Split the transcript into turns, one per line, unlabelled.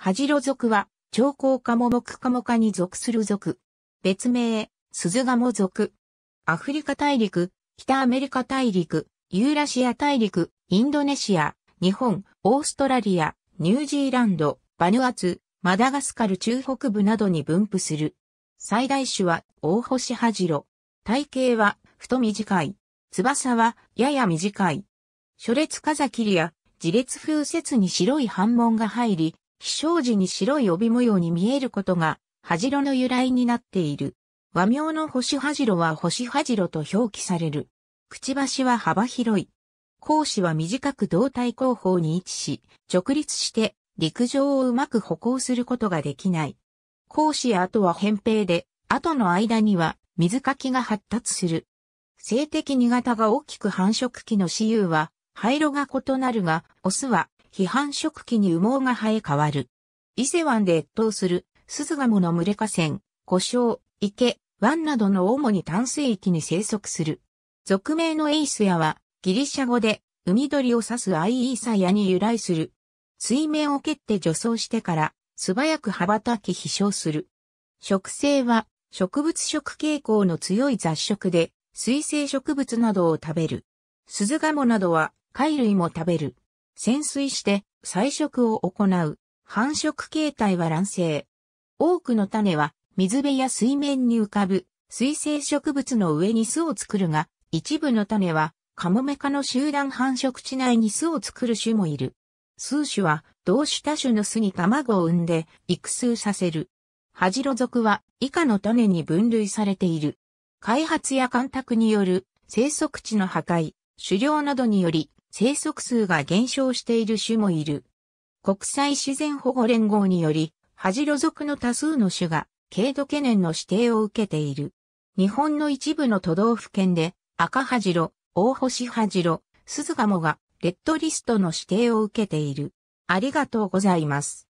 ハジロ属は、長江科モモク科モ科に属する属。別名、鈴ガモ属。アフリカ大陸、北アメリカ大陸、ユーラシア大陸、インドネシア、日本、オーストラリア、ニュージーランド、バヌアツ、マダガスカル中北部などに分布する。最大種は、大星ハジロ。体型は、太短い。翼は、やや短い。初列風切りや、自列風雪に白い斑紋が入り、飛翔時に白い帯模様に見えることが、ハジロの由来になっている。和名の星ハジロは星ハジロと表記される。くちばしは幅広い。講師は短く胴体後方に位置し、直立して陸上をうまく歩行することができない。講師や後は扁平で、後の間には水かきが発達する。性的2型が大きく繁殖期の雌雄は、灰色が異なるが、オスは批判食期に羽毛が生え変わる。伊勢湾で越冬する、鈴鴨の群れ河川、湖沼、池、湾などの主に淡水域に生息する。俗名のエイスヤは、ギリシャ語で、海鳥を指すアイイーサヤに由来する。水面を蹴って除草してから、素早く羽ばたき飛翔する。植生は、植物食傾向の強い雑食で、水生植物などを食べる。鈴鴨などは、貝類も食べる。潜水して採食を行う。繁殖形態は卵生。多くの種は水辺や水面に浮かぶ水生植物の上に巣を作るが、一部の種はカモメ科の集団繁殖地内に巣を作る種もいる。数種は同種多種の巣に卵を産んで育数させる。ハジロ属は以下の種に分類されている。開発や干拓による生息地の破壊、狩猟などにより生息数が減少している種もいる。国際自然保護連合により、ハジロ族の多数の種が、軽度懸念の指定を受けている。日本の一部の都道府県で、赤ハジロ、大星ハジロ、鈴鴨が、レッドリストの指定を受けている。ありがとうございます。